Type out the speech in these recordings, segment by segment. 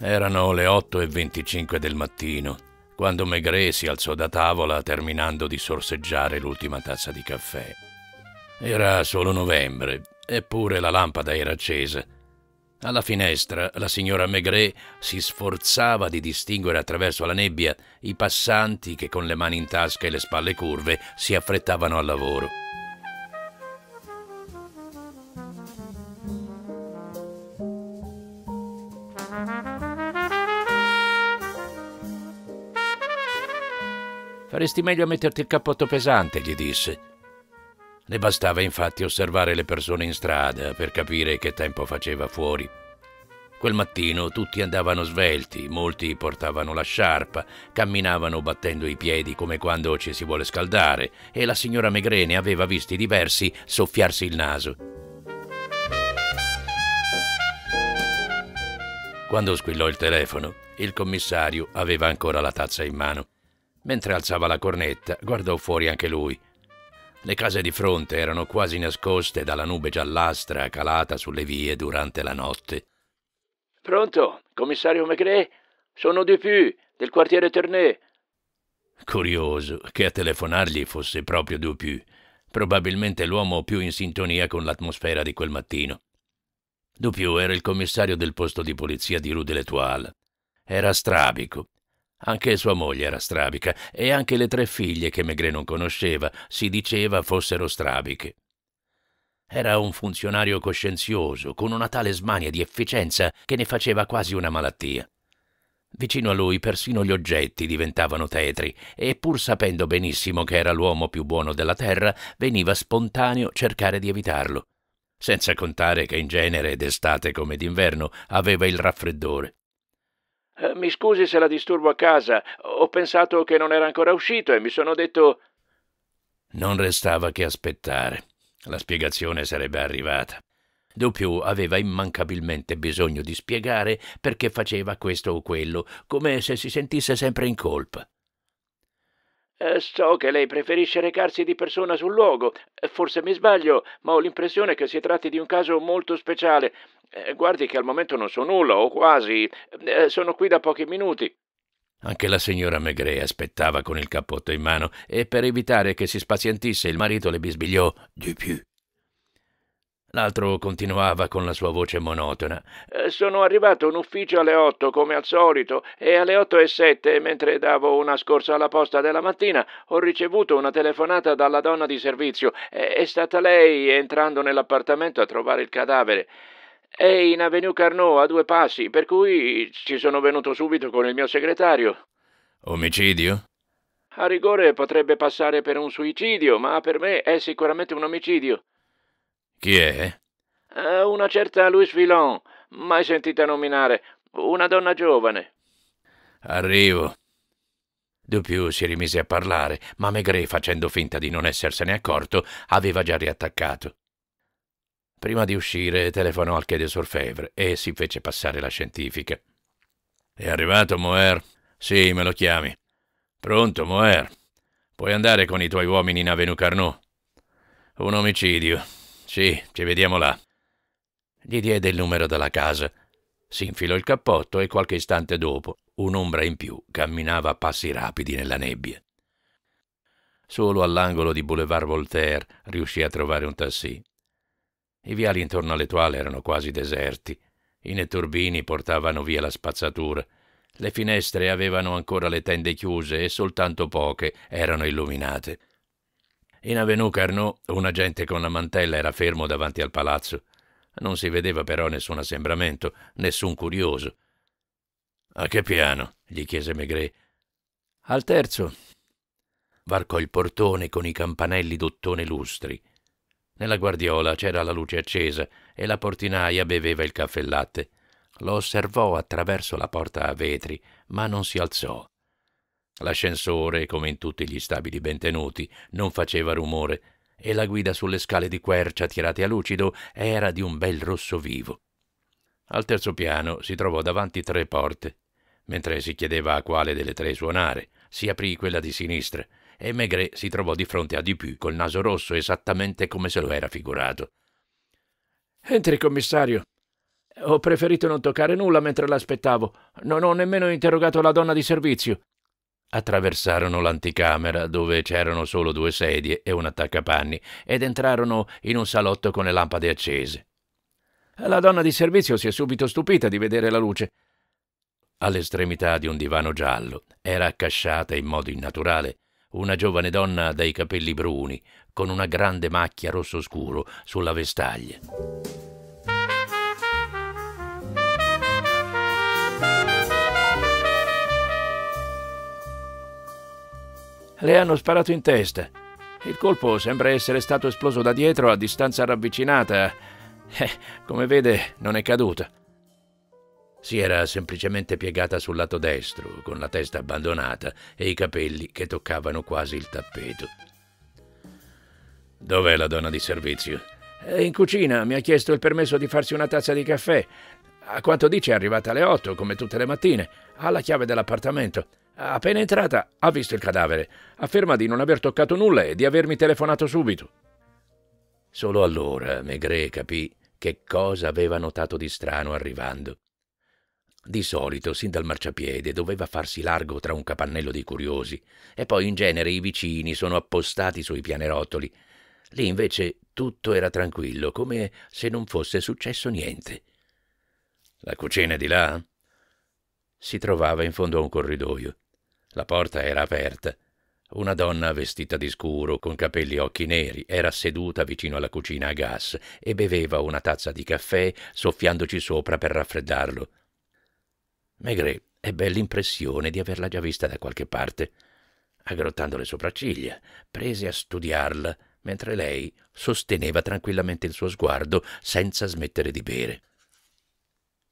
Erano le 8 e 25 del mattino, quando Maigret si alzò da tavola terminando di sorseggiare l'ultima tazza di caffè. Era solo novembre, eppure la lampada era accesa alla finestra la signora Maigret si sforzava di distinguere attraverso la nebbia i passanti che con le mani in tasca e le spalle curve si affrettavano al lavoro. Faresti meglio a metterti il cappotto pesante, gli disse. Ne bastava infatti osservare le persone in strada per capire che tempo faceva fuori. Quel mattino tutti andavano svelti, molti portavano la sciarpa, camminavano battendo i piedi come quando ci si vuole scaldare e la signora Megre ne aveva visti diversi soffiarsi il naso. Quando squillò il telefono, il commissario aveva ancora la tazza in mano. Mentre alzava la cornetta, guardò fuori anche lui le case di fronte erano quasi nascoste dalla nube giallastra calata sulle vie durante la notte. Pronto, commissario Maigret? Sono Dupuy, del quartiere Ternet. Curioso che a telefonargli fosse proprio Dupuy, probabilmente l'uomo più in sintonia con l'atmosfera di quel mattino. Dupuy era il commissario del posto di polizia di Rue de l'Etoile. Era strabico, anche sua moglie era strabica e anche le tre figlie che Maigret non conosceva si diceva fossero strabiche. Era un funzionario coscienzioso, con una tale smania di efficienza che ne faceva quasi una malattia. Vicino a lui persino gli oggetti diventavano tetri e pur sapendo benissimo che era l'uomo più buono della terra, veniva spontaneo cercare di evitarlo. Senza contare che in genere, d'estate come d'inverno, aveva il raffreddore. Eh, mi scusi se la disturbo a casa, ho pensato che non era ancora uscito e mi sono detto... Non restava che aspettare. La spiegazione sarebbe arrivata. Dopiù aveva immancabilmente bisogno di spiegare perché faceva questo o quello, come se si sentisse sempre in colpa. Eh, so che lei preferisce recarsi di persona sul luogo. Eh, forse mi sbaglio, ma ho l'impressione che si tratti di un caso molto speciale. Eh, guardi che al momento non so nulla, o quasi. Eh, sono qui da pochi minuti. Anche la signora Maigret aspettava con il cappotto in mano e per evitare che si spazientisse il marito le bisbigliò di più. L'altro continuava con la sua voce monotona. Eh, sono arrivato in ufficio alle otto, come al solito, e alle otto e sette, mentre davo una scorsa alla posta della mattina, ho ricevuto una telefonata dalla donna di servizio. Eh, è stata lei entrando nell'appartamento a trovare il cadavere. È in Avenue Carnot, a due passi, per cui ci sono venuto subito con il mio segretario. Omicidio? A rigore potrebbe passare per un suicidio, ma per me è sicuramente un omicidio. Chi è? Eh, una certa Louise Villon, mai sentita nominare. Una donna giovane. Arrivo. Dupiù si rimise a parlare, ma Maigret, facendo finta di non essersene accorto, aveva già riattaccato. Prima di uscire telefonò al Quai des e si fece passare la scientifica. È arrivato Moer? Sì, me lo chiami. Pronto, Moer? Puoi andare con i tuoi uomini in Avenue Carnot. Un omicidio. Sì, ci vediamo là. Gli diede il numero della casa. Si infilò il cappotto e qualche istante dopo un'ombra in più camminava a passi rapidi nella nebbia. Solo all'angolo di Boulevard Voltaire riuscì a trovare un tassì. I viali intorno alle toale erano quasi deserti. I netturbini portavano via la spazzatura. Le finestre avevano ancora le tende chiuse e soltanto poche erano illuminate. In Avenue Carnot un agente con la mantella era fermo davanti al palazzo. Non si vedeva però nessun assembramento, nessun curioso. A che piano? gli chiese Maigret. Al terzo. Varcò il portone con i campanelli d'ottone lustri. Nella guardiola c'era la luce accesa e la portinaia beveva il caffè latte. Lo osservò attraverso la porta a vetri, ma non si alzò. L'ascensore, come in tutti gli stabili ben tenuti, non faceva rumore e la guida sulle scale di quercia tirate a lucido era di un bel rosso vivo. Al terzo piano si trovò davanti tre porte. Mentre si chiedeva a quale delle tre suonare, si aprì quella di sinistra e Maigret si trovò di fronte a Dupuy col naso rosso esattamente come se lo era figurato. Entri, commissario. Ho preferito non toccare nulla mentre l'aspettavo. Non ho nemmeno interrogato la donna di servizio. Attraversarono l'anticamera, dove c'erano solo due sedie e un attaccapanni, ed entrarono in un salotto con le lampade accese. La donna di servizio si è subito stupita di vedere la luce. All'estremità di un divano giallo era accasciata in modo innaturale una giovane donna dai capelli bruni, con una grande macchia rosso scuro sulla vestaglia. Le hanno sparato in testa. Il colpo sembra essere stato esploso da dietro a distanza ravvicinata. Eh, come vede, non è caduta. Si era semplicemente piegata sul lato destro, con la testa abbandonata e i capelli che toccavano quasi il tappeto. Dov'è la donna di servizio? Eh, in cucina, mi ha chiesto il permesso di farsi una tazza di caffè. A quanto dice è arrivata alle otto, come tutte le mattine. Ha la chiave dell'appartamento. Appena entrata, ha visto il cadavere. Afferma di non aver toccato nulla e di avermi telefonato subito. Solo allora Maigret capì che cosa aveva notato di strano arrivando. Di solito, sin dal marciapiede, doveva farsi largo tra un capannello di curiosi, e poi in genere i vicini sono appostati sui pianerottoli. Lì invece tutto era tranquillo, come se non fosse successo niente. La cucina è di là? Si trovava in fondo a un corridoio. La porta era aperta. Una donna vestita di scuro, con capelli e occhi neri, era seduta vicino alla cucina a gas e beveva una tazza di caffè soffiandoci sopra per raffreddarlo. Maigret ebbe l'impressione di averla già vista da qualche parte. Aggrottando le sopracciglia, prese a studiarla mentre lei sosteneva tranquillamente il suo sguardo senza smettere di bere.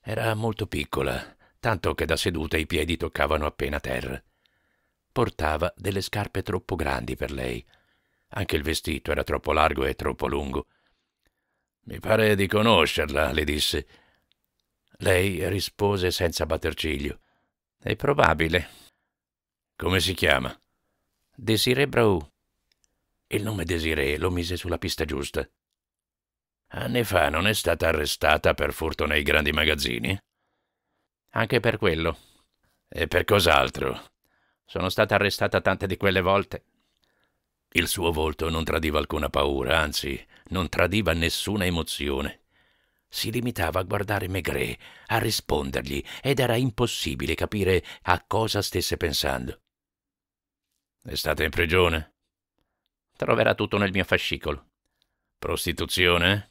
Era molto piccola, tanto che da seduta i piedi toccavano appena terra. Portava delle scarpe troppo grandi per lei. Anche il vestito era troppo largo e troppo lungo. Mi pare di conoscerla, le disse lei rispose senza batter ciglio. È probabile. Come si chiama? Desiree Brau. Il nome Desiree lo mise sulla pista giusta. Anni fa non è stata arrestata per furto nei grandi magazzini? Anche per quello. E per cos'altro? Sono stata arrestata tante di quelle volte. Il suo volto non tradiva alcuna paura, anzi, non tradiva nessuna emozione si limitava a guardare Maigret, a rispondergli, ed era impossibile capire a cosa stesse pensando. È stata in prigione? Troverà tutto nel mio fascicolo. Prostituzione?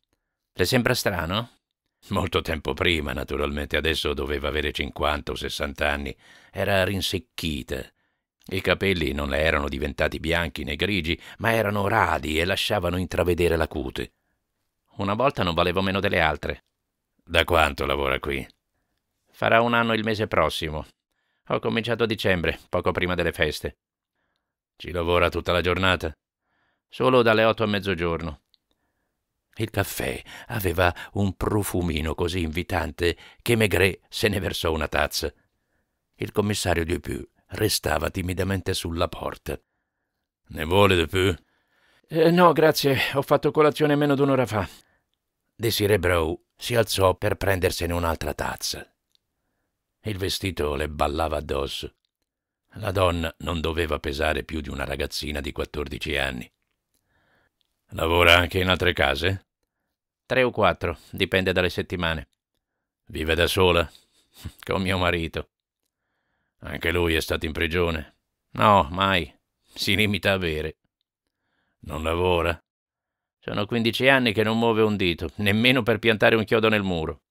Le sembra strano? Molto tempo prima, naturalmente, adesso doveva avere 50 o 60 anni. Era rinsecchita. I capelli non le erano diventati bianchi né grigi, ma erano radi e lasciavano intravedere la cute. Una volta non valevo meno delle altre. Da quanto lavora qui? Farà un anno il mese prossimo. Ho cominciato a dicembre, poco prima delle feste. Ci lavora tutta la giornata? Solo dalle otto a mezzogiorno. Il caffè aveva un profumino così invitante che Maigret se ne versò una tazza. Il commissario Dupuy restava timidamente sulla porta. Ne vuole Dupuy? Eh, no, grazie. Ho fatto colazione meno d'un'ora fa. Desiree Brow si alzò per prendersene un'altra tazza. Il vestito le ballava addosso. La donna non doveva pesare più di una ragazzina di 14 anni. Lavora anche in altre case? Tre o quattro, dipende dalle settimane. Vive da sola? Con mio marito. Anche lui è stato in prigione? No, mai. Si limita a bere. Non lavora? Sono quindici anni che non muove un dito, nemmeno per piantare un chiodo nel muro.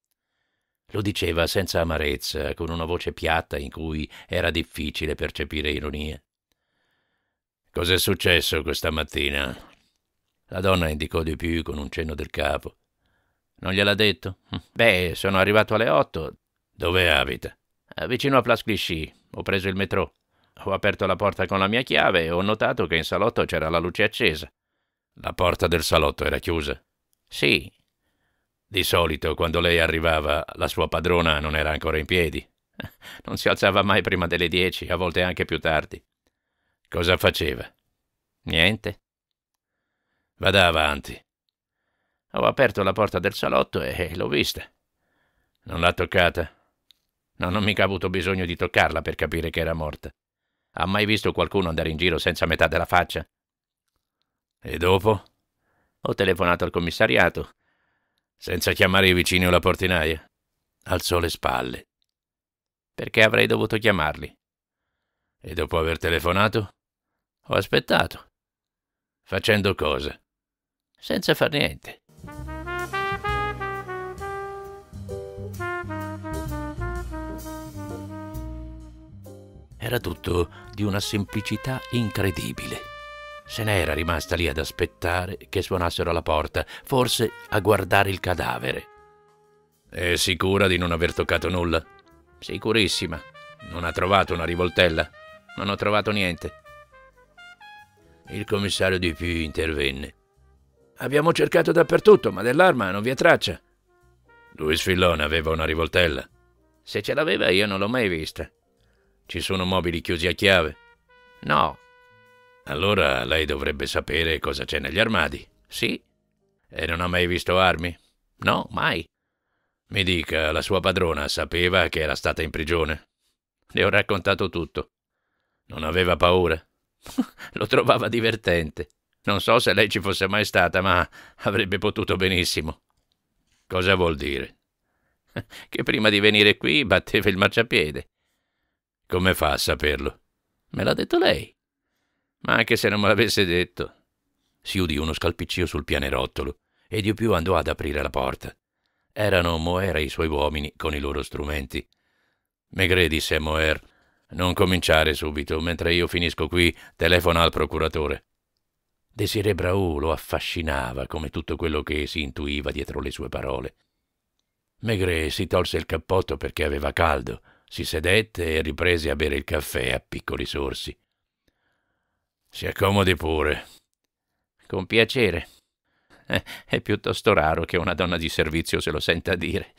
Lo diceva senza amarezza, con una voce piatta in cui era difficile percepire ironia. Cos'è successo questa mattina? La donna indicò di più con un cenno del capo. Non gliel'ha detto? Beh, sono arrivato alle otto. Dove abita? Eh, vicino a Place Clichy. Ho preso il metro. Ho aperto la porta con la mia chiave e ho notato che in salotto c'era la luce accesa. La porta del salotto era chiusa? Sì. Di solito, quando lei arrivava, la sua padrona non era ancora in piedi. Non si alzava mai prima delle dieci, a volte anche più tardi. Cosa faceva? Niente. Vada avanti. Ho aperto la porta del salotto e l'ho vista. Non l'ha toccata? No, non ho mica avuto bisogno di toccarla per capire che era morta. Ha mai visto qualcuno andare in giro senza metà della faccia? E dopo? Ho telefonato al commissariato. Senza chiamare i vicini o la portinaia? Alzò le spalle. Perché avrei dovuto chiamarli? E dopo aver telefonato? Ho aspettato. Facendo cosa? Senza far niente. Era tutto di una semplicità incredibile. Se n'era rimasta lì ad aspettare che suonassero alla porta, forse a guardare il cadavere. È sicura di non aver toccato nulla? Sicurissima. Non ha trovato una rivoltella. Non ho trovato niente. Il commissario di più intervenne. Abbiamo cercato dappertutto, ma dell'arma non vi è traccia. Luis Fillon aveva una rivoltella. Se ce l'aveva io non l'ho mai vista. Ci sono mobili chiusi a chiave? No, allora lei dovrebbe sapere cosa c'è negli armadi. Sì. E non ha mai visto armi? No, mai. Mi dica, la sua padrona sapeva che era stata in prigione? Le ho raccontato tutto. Non aveva paura? Lo trovava divertente. Non so se lei ci fosse mai stata, ma avrebbe potuto benissimo. Cosa vuol dire? Che prima di venire qui batteva il marciapiede. Come fa a saperlo? Me l'ha detto lei. Ma anche se non me l'avesse detto. Si udì uno scalpiccio sul pianerottolo e di più andò ad aprire la porta. Erano Moer e i suoi uomini con i loro strumenti. Megre disse a Moer: Non cominciare subito, mentre io finisco qui, telefona al procuratore. Desiree Brau lo affascinava come tutto quello che si intuiva dietro le sue parole. Maigret si tolse il cappotto perché aveva caldo, si sedette e riprese a bere il caffè a piccoli sorsi. Si accomodi pure. Con piacere. È piuttosto raro che una donna di servizio se lo senta dire.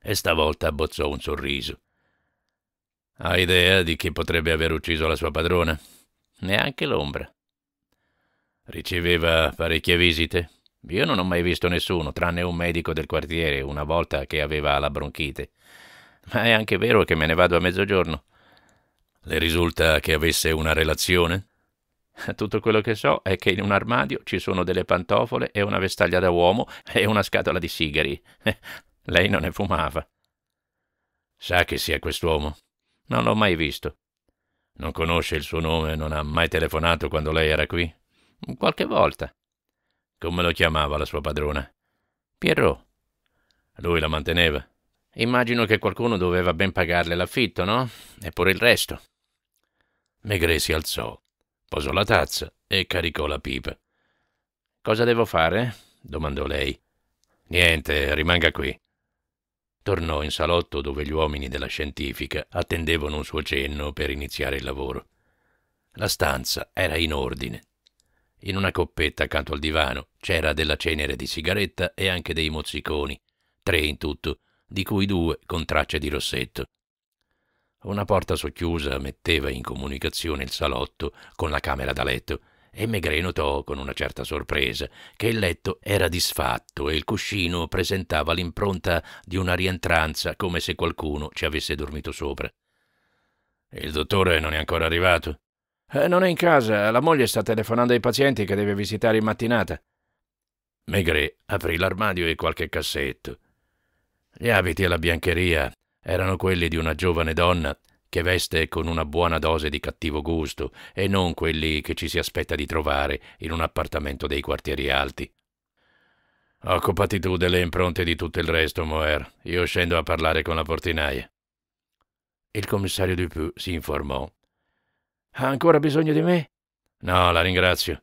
E stavolta abbozzò un sorriso. Ha idea di chi potrebbe aver ucciso la sua padrona? Neanche l'ombra. Riceveva parecchie visite? Io non ho mai visto nessuno, tranne un medico del quartiere, una volta che aveva la bronchite. Ma è anche vero che me ne vado a mezzogiorno. Le risulta che avesse una relazione? Tutto quello che so è che in un armadio ci sono delle pantofole e una vestaglia da uomo e una scatola di sigari. Lei non ne fumava. Sa chi sia quest'uomo? Non l'ho mai visto. Non conosce il suo nome, non ha mai telefonato quando lei era qui? Qualche volta. Come lo chiamava la sua padrona? Pierrot. Lui la manteneva. Immagino che qualcuno doveva ben pagarle l'affitto, no? E pure il resto. Maigret si alzò posò la tazza e caricò la pipa. Cosa devo fare? domandò lei. Niente, rimanga qui. Tornò in salotto dove gli uomini della scientifica attendevano un suo cenno per iniziare il lavoro. La stanza era in ordine. In una coppetta accanto al divano c'era della cenere di sigaretta e anche dei mozziconi, tre in tutto, di cui due con tracce di rossetto. Una porta socchiusa metteva in comunicazione il salotto con la camera da letto e Maigret notò con una certa sorpresa che il letto era disfatto e il cuscino presentava l'impronta di una rientranza come se qualcuno ci avesse dormito sopra. Il dottore non è ancora arrivato? Eh, non è in casa, la moglie sta telefonando ai pazienti che deve visitare in mattinata. Maigret aprì l'armadio e qualche cassetto. Gli abiti e la biancheria erano quelli di una giovane donna che veste con una buona dose di cattivo gusto e non quelli che ci si aspetta di trovare in un appartamento dei quartieri alti. Occupati tu delle impronte di tutto il resto, Moer. Io scendo a parlare con la portinaia. Il commissario Dupuy si informò. Ha ancora bisogno di me? No, la ringrazio.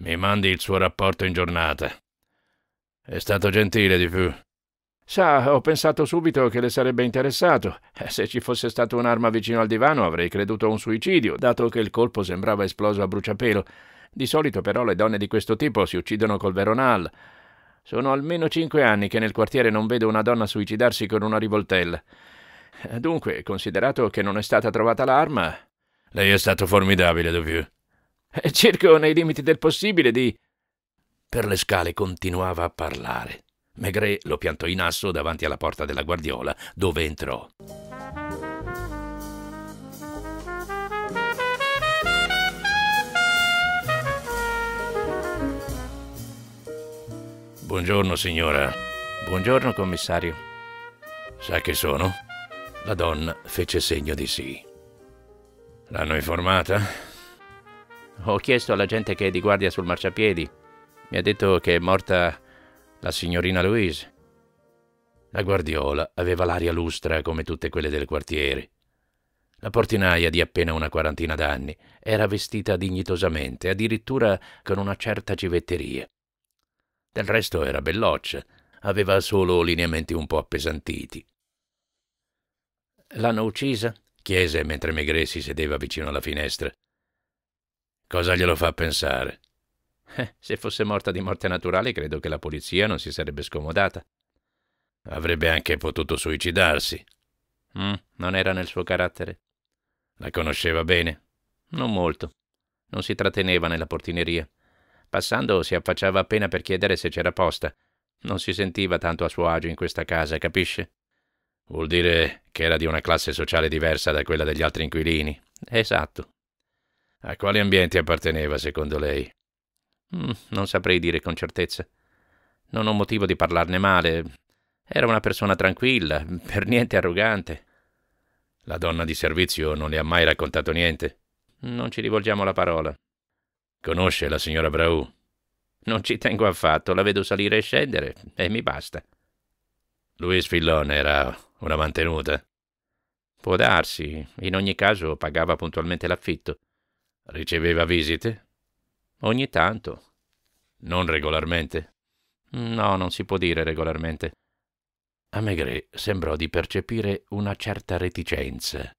Mi mandi il suo rapporto in giornata. È stato gentile, Dupuy. Sa, ho pensato subito che le sarebbe interessato. Eh, se ci fosse stata un'arma vicino al divano avrei creduto un suicidio, dato che il colpo sembrava esploso a bruciapelo. Di solito però le donne di questo tipo si uccidono col veronal. Sono almeno cinque anni che nel quartiere non vedo una donna suicidarsi con una rivoltella. Eh, dunque, considerato che non è stata trovata l'arma... Lei è stato formidabile, Dovieux. Eh, Cerco, nei limiti del possibile, di... Per le scale continuava a parlare. Maigret lo piantò in asso davanti alla porta della guardiola, dove entrò. Buongiorno signora. Buongiorno commissario. Sa che sono? La donna fece segno di sì. L'hanno informata? Ho chiesto alla gente che è di guardia sul marciapiedi. Mi ha detto che è morta la signorina Louise. La guardiola aveva l'aria lustra come tutte quelle del quartiere. La portinaia di appena una quarantina d'anni era vestita dignitosamente, addirittura con una certa civetteria. Del resto era belloccia, aveva solo lineamenti un po' appesantiti. L'hanno uccisa? chiese mentre Megre si sedeva vicino alla finestra. Cosa glielo fa pensare? Eh, se fosse morta di morte naturale, credo che la polizia non si sarebbe scomodata. Avrebbe anche potuto suicidarsi. Mm, non era nel suo carattere. La conosceva bene? Non molto. Non si tratteneva nella portineria. Passando si affacciava appena per chiedere se c'era posta. Non si sentiva tanto a suo agio in questa casa, capisce? Vuol dire che era di una classe sociale diversa da quella degli altri inquilini. Esatto. A quali ambienti apparteneva, secondo lei? Mm, non saprei dire con certezza. Non ho motivo di parlarne male. Era una persona tranquilla, per niente arrogante. La donna di servizio non le ha mai raccontato niente. Non ci rivolgiamo la parola. Conosce la signora Brau? Non ci tengo affatto, la vedo salire e scendere e mi basta. Luis Fillon era una mantenuta. Può darsi, in ogni caso pagava puntualmente l'affitto. Riceveva visite? Ogni tanto. Non regolarmente? No, non si può dire regolarmente. A Maigret sembrò di percepire una certa reticenza.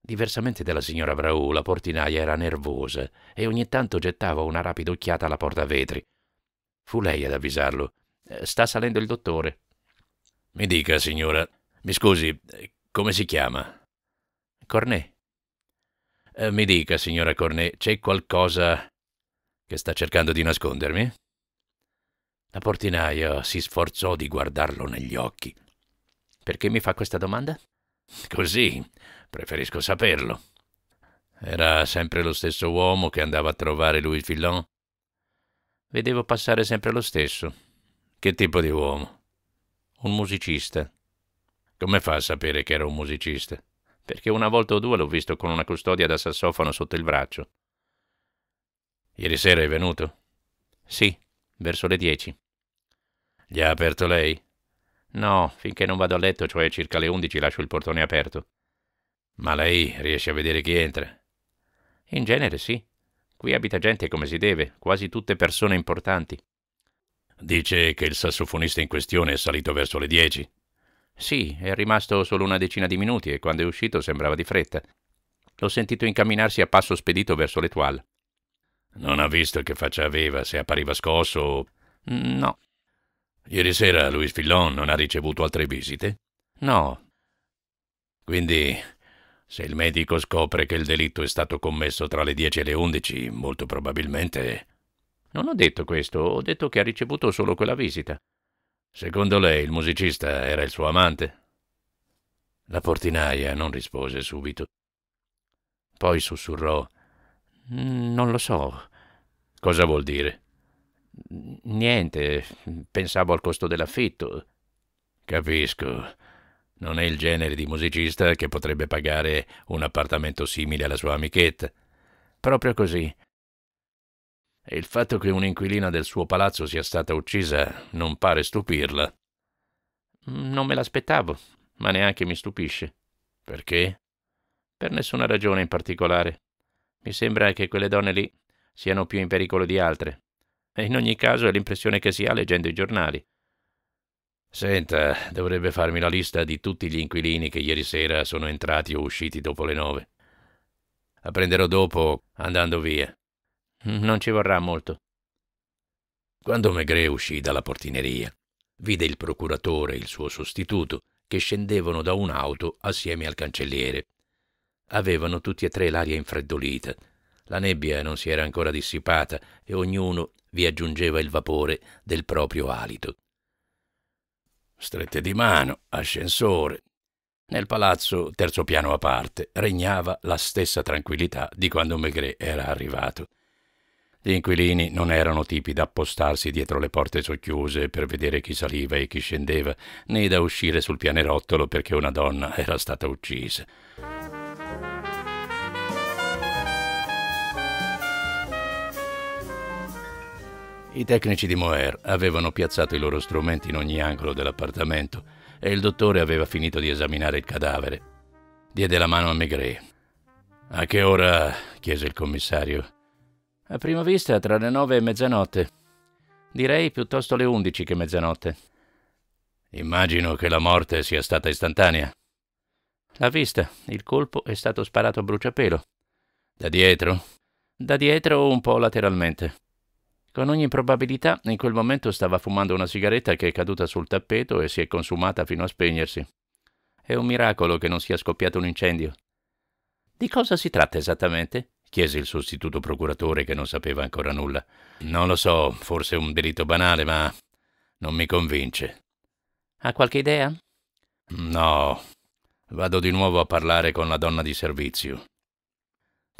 Diversamente dalla signora Braù, la portinaia era nervosa e ogni tanto gettava una rapida occhiata alla porta vetri. Fu lei ad avvisarlo. Sta salendo il dottore. Mi dica, signora, mi scusi, come si chiama? Cornet. Eh, mi dica, signora Cornet, c'è qualcosa che sta cercando di nascondermi? La portinaia si sforzò di guardarlo negli occhi. Perché mi fa questa domanda? Così, preferisco saperlo. Era sempre lo stesso uomo che andava a trovare lui il Fillon? Vedevo passare sempre lo stesso. Che tipo di uomo? Un musicista. Come fa a sapere che era un musicista? Perché una volta o due l'ho visto con una custodia da sassofono sotto il braccio. Ieri sera è venuto? Sì, verso le dieci. Gli ha aperto lei? No, finché non vado a letto, cioè circa le undici, lascio il portone aperto. Ma lei riesce a vedere chi entra? In genere sì. Qui abita gente come si deve, quasi tutte persone importanti. Dice che il sassofonista in questione è salito verso le dieci? Sì, è rimasto solo una decina di minuti e quando è uscito sembrava di fretta. L'ho sentito incamminarsi a passo spedito verso l'etoile. Non ha visto che faccia aveva, se appariva scosso o... No. Ieri sera Louis Fillon non ha ricevuto altre visite? No. Quindi, se il medico scopre che il delitto è stato commesso tra le 10 e le 11, molto probabilmente... Non ho detto questo, ho detto che ha ricevuto solo quella visita. Secondo lei il musicista era il suo amante? La portinaia non rispose subito. Poi sussurrò mm, Non lo so. Cosa vuol dire? Niente, pensavo al costo dell'affitto. Capisco. Non è il genere di musicista che potrebbe pagare un appartamento simile alla sua amichetta. Proprio così. E il fatto che un'inquilina del suo palazzo sia stata uccisa non pare stupirla. Non me l'aspettavo, ma neanche mi stupisce. Perché? Per nessuna ragione in particolare. Mi sembra che quelle donne lì siano più in pericolo di altre. E in ogni caso è l'impressione che si ha leggendo i giornali. Senta, dovrebbe farmi la lista di tutti gli inquilini che ieri sera sono entrati o usciti dopo le nove. La prenderò dopo andando via. Mm, non ci vorrà molto. Quando Maigret uscì dalla portineria, vide il procuratore e il suo sostituto che scendevano da un'auto assieme al cancelliere. Avevano tutti e tre l'aria infreddolita la nebbia non si era ancora dissipata e ognuno vi aggiungeva il vapore del proprio alito. Strette di mano, ascensore. Nel palazzo, terzo piano a parte, regnava la stessa tranquillità di quando Maigret era arrivato. Gli inquilini non erano tipi da appostarsi dietro le porte socchiuse per vedere chi saliva e chi scendeva, né da uscire sul pianerottolo perché una donna era stata uccisa. I tecnici di Moer avevano piazzato i loro strumenti in ogni angolo dell'appartamento e il dottore aveva finito di esaminare il cadavere. Diede la mano a Maigret. A che ora? chiese il commissario. A prima vista tra le nove e mezzanotte. Direi piuttosto le undici che mezzanotte. Immagino che la morte sia stata istantanea. La vista, il colpo è stato sparato a bruciapelo. Da dietro? Da dietro o un po' lateralmente. Con ogni probabilità in quel momento stava fumando una sigaretta che è caduta sul tappeto e si è consumata fino a spegnersi. È un miracolo che non sia scoppiato un incendio. Di cosa si tratta esattamente? chiese il sostituto procuratore che non sapeva ancora nulla. Non lo so, forse un delitto banale, ma non mi convince. Ha qualche idea? No. Vado di nuovo a parlare con la donna di servizio.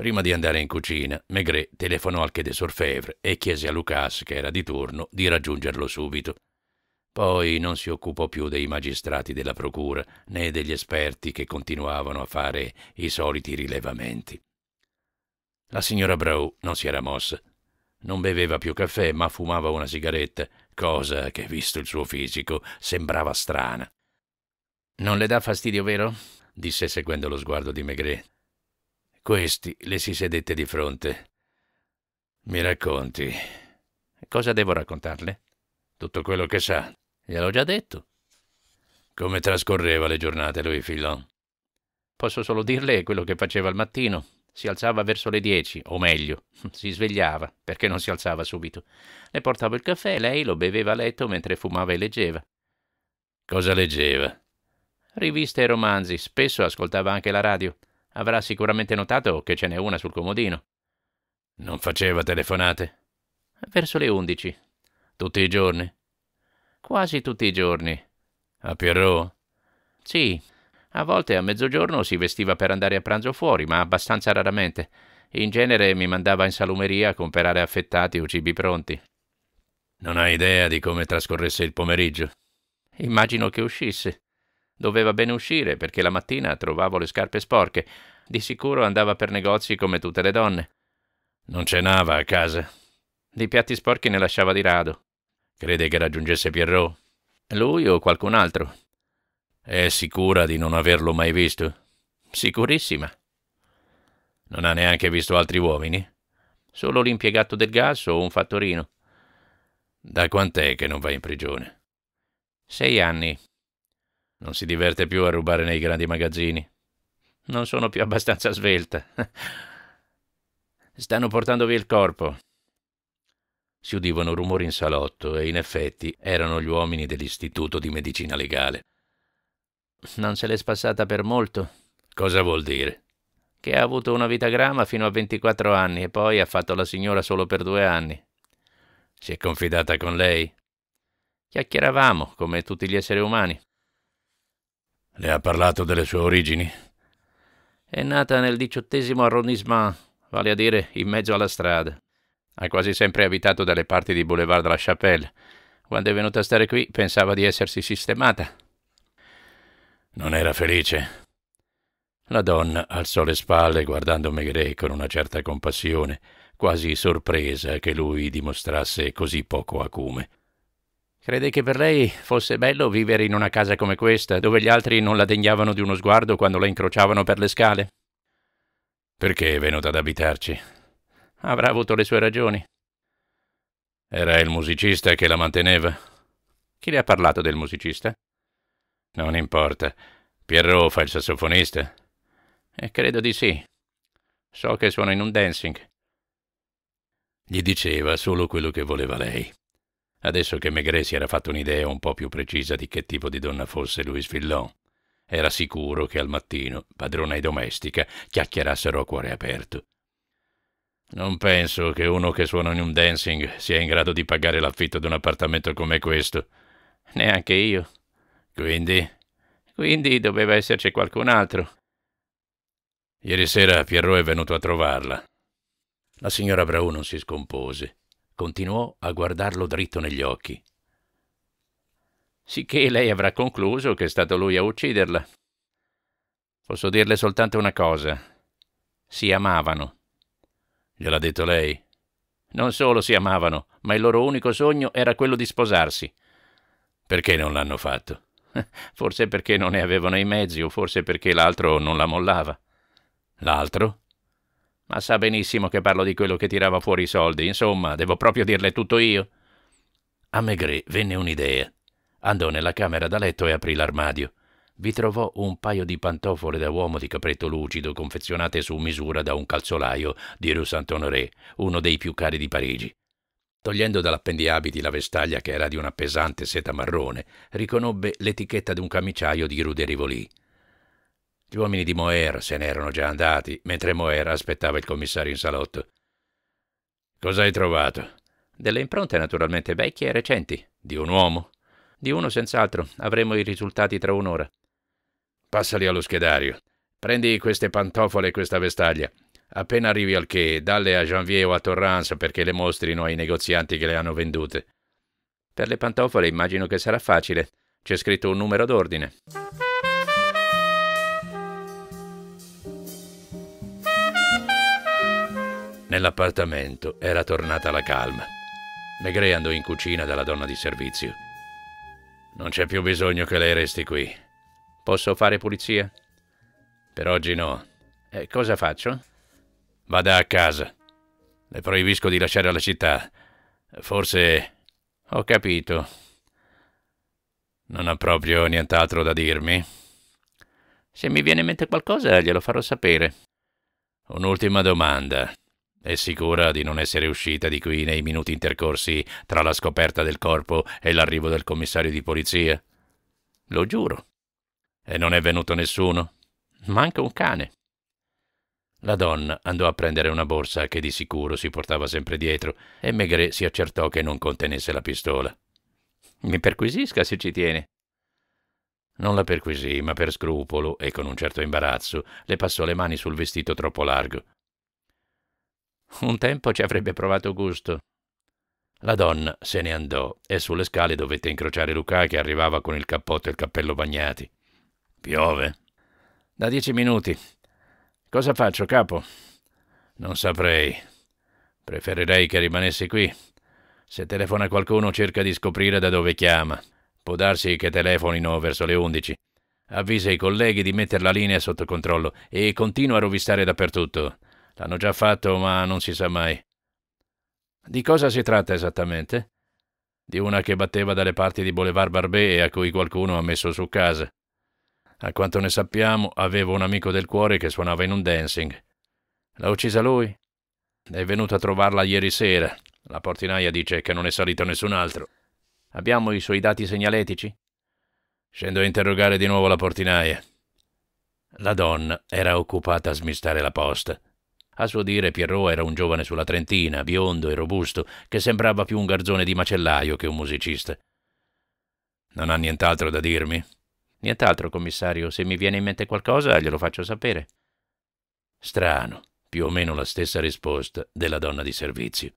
Prima di andare in cucina, Maigret telefonò al Quai Sorfèvre e chiese a Lucas, che era di turno, di raggiungerlo subito. Poi non si occupò più dei magistrati della procura né degli esperti che continuavano a fare i soliti rilevamenti. La signora Brau non si era mossa. Non beveva più caffè, ma fumava una sigaretta, cosa che, visto il suo fisico, sembrava strana. Non le dà fastidio, vero? disse seguendo lo sguardo di Maigret. Questi le si sedette di fronte. Mi racconti. Cosa devo raccontarle? Tutto quello che sa. Gliel'ho già detto. Come trascorreva le giornate lui, Filon? Posso solo dirle quello che faceva al mattino. Si alzava verso le dieci, o meglio, si svegliava, perché non si alzava subito. Le portavo il caffè e lei lo beveva a letto mentre fumava e leggeva. Cosa leggeva? Riviste e romanzi, spesso ascoltava anche la radio. Avrà sicuramente notato che ce n'è una sul comodino. Non faceva telefonate? Verso le undici. Tutti i giorni? Quasi tutti i giorni. A Pierrot? Sì. A volte a mezzogiorno si vestiva per andare a pranzo fuori, ma abbastanza raramente. In genere mi mandava in salumeria a comprare affettati o cibi pronti. Non hai idea di come trascorresse il pomeriggio? Immagino che uscisse. Doveva bene uscire perché la mattina trovavo le scarpe sporche. Di sicuro andava per negozi come tutte le donne. Non cenava a casa. Di piatti sporchi ne lasciava di rado. Crede che raggiungesse Pierrot? Lui o qualcun altro? È sicura di non averlo mai visto? Sicurissima. Non ha neanche visto altri uomini? Solo l'impiegato del gas o un fattorino. Da quant'è che non va in prigione? Sei anni, non si diverte più a rubare nei grandi magazzini. Non sono più abbastanza svelta. Stanno portando via il corpo. Si udivano rumori in salotto e in effetti erano gli uomini dell'Istituto di Medicina Legale. Non se l'è spassata per molto. Cosa vuol dire? Che ha avuto una vita grama fino a 24 anni e poi ha fatto la signora solo per due anni. Si è confidata con lei? Chiacchieravamo, come tutti gli esseri umani. Le ha parlato delle sue origini? È nata nel diciottesimo arrondissement, vale a dire in mezzo alla strada. Ha quasi sempre abitato dalle parti di Boulevard de la Chapelle. Quando è venuta a stare qui pensava di essersi sistemata. Non era felice. La donna alzò le spalle guardando Maigret con una certa compassione, quasi sorpresa che lui dimostrasse così poco acume. Crede che per lei fosse bello vivere in una casa come questa, dove gli altri non la degnavano di uno sguardo quando la incrociavano per le scale? Perché è venuta ad abitarci? Avrà avuto le sue ragioni. Era il musicista che la manteneva. Chi le ha parlato del musicista? Non importa. Pierrot fa il sassofonista? E eh, credo di sì. So che suona in un dancing. Gli diceva solo quello che voleva lei. Adesso che Maigret si era fatto un'idea un po' più precisa di che tipo di donna fosse Louise Villon, era sicuro che al mattino padrona e domestica chiacchierassero a cuore aperto. Non penso che uno che suona in un dancing sia in grado di pagare l'affitto di un appartamento come questo. Neanche io. Quindi? Quindi doveva esserci qualcun altro. Ieri sera Pierrot è venuto a trovarla. La signora Braun non si scompose. Continuò a guardarlo dritto negli occhi. Sicché lei avrà concluso che è stato lui a ucciderla. Posso dirle soltanto una cosa. Si amavano. Gliel'ha detto lei? Non solo si amavano, ma il loro unico sogno era quello di sposarsi. Perché non l'hanno fatto? Forse perché non ne avevano i mezzi o forse perché l'altro non la mollava. L'altro? Ma sa benissimo che parlo di quello che tirava fuori i soldi, insomma, devo proprio dirle tutto io. A Maigret venne un'idea. Andò nella camera da letto e aprì l'armadio. Vi trovò un paio di pantofole da uomo di capretto lucido confezionate su misura da un calzolaio di Rue Saint-Honoré, uno dei più cari di Parigi. Togliendo dall'appendiabiti la vestaglia che era di una pesante seta marrone, riconobbe l'etichetta di un camiciaio di Rue de Rivoli. Gli uomini di Moer se n'erano già andati, mentre Moer aspettava il commissario in salotto. Cosa hai trovato? Delle impronte naturalmente vecchie e recenti, di un uomo. Di uno senz'altro, avremo i risultati tra un'ora. Passali allo schedario. Prendi queste pantofole e questa vestaglia. Appena arrivi al che, dalle a Janvier o a Torrance perché le mostrino ai negozianti che le hanno vendute. Per le pantofole immagino che sarà facile. C'è scritto un numero d'ordine. Nell'appartamento era tornata la calma. Maigret andò in cucina dalla donna di servizio. Non c'è più bisogno che lei resti qui. Posso fare pulizia? Per oggi no. E cosa faccio? Vada a casa. Le proibisco di lasciare la città. Forse... Ho capito. Non ha proprio nient'altro da dirmi? Se mi viene in mente qualcosa glielo farò sapere. Un'ultima domanda. È sicura di non essere uscita di qui nei minuti intercorsi tra la scoperta del corpo e l'arrivo del commissario di polizia? Lo giuro. E non è venuto nessuno? Manca un cane. La donna andò a prendere una borsa che di sicuro si portava sempre dietro e Maigret si accertò che non contenesse la pistola. Mi perquisisca se ci tiene. Non la perquisì, ma per scrupolo e con un certo imbarazzo le passò le mani sul vestito troppo largo. Un tempo ci avrebbe provato gusto. La donna se ne andò e sulle scale dovette incrociare Luca che arrivava con il cappotto e il cappello bagnati. Piove? Da dieci minuti. Cosa faccio, capo? Non saprei. Preferirei che rimanessi qui. Se telefona qualcuno cerca di scoprire da dove chiama. Può darsi che telefonino verso le undici. Avvisa i colleghi di mettere la linea sotto controllo e continua a rovistare dappertutto. L'hanno già fatto, ma non si sa mai. Di cosa si tratta esattamente? Di una che batteva dalle parti di Boulevard Barbet e a cui qualcuno ha messo su casa. A quanto ne sappiamo, avevo un amico del cuore che suonava in un dancing. L'ha uccisa lui? È venuto a trovarla ieri sera. La portinaia dice che non è salito nessun altro. Abbiamo i suoi dati segnaletici? Scendo a interrogare di nuovo la portinaia. La donna era occupata a smistare la posta. A suo dire Pierrot era un giovane sulla trentina, biondo e robusto, che sembrava più un garzone di macellaio che un musicista. Non ha nient'altro da dirmi? Nient'altro, commissario. Se mi viene in mente qualcosa, glielo faccio sapere. Strano, più o meno la stessa risposta della donna di servizio.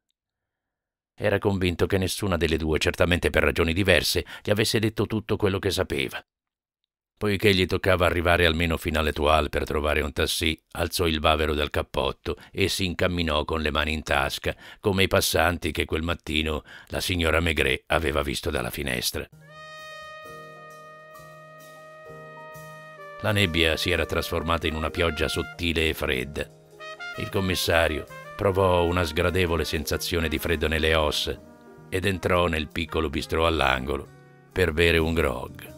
Era convinto che nessuna delle due, certamente per ragioni diverse, gli avesse detto tutto quello che sapeva. Poiché gli toccava arrivare almeno fino all'Etoile per trovare un tassì, alzò il bavero dal cappotto e si incamminò con le mani in tasca, come i passanti che quel mattino la signora Maigret aveva visto dalla finestra. La nebbia si era trasformata in una pioggia sottile e fredda. Il commissario provò una sgradevole sensazione di freddo nelle ossa ed entrò nel piccolo bistrò all'angolo per bere un grog.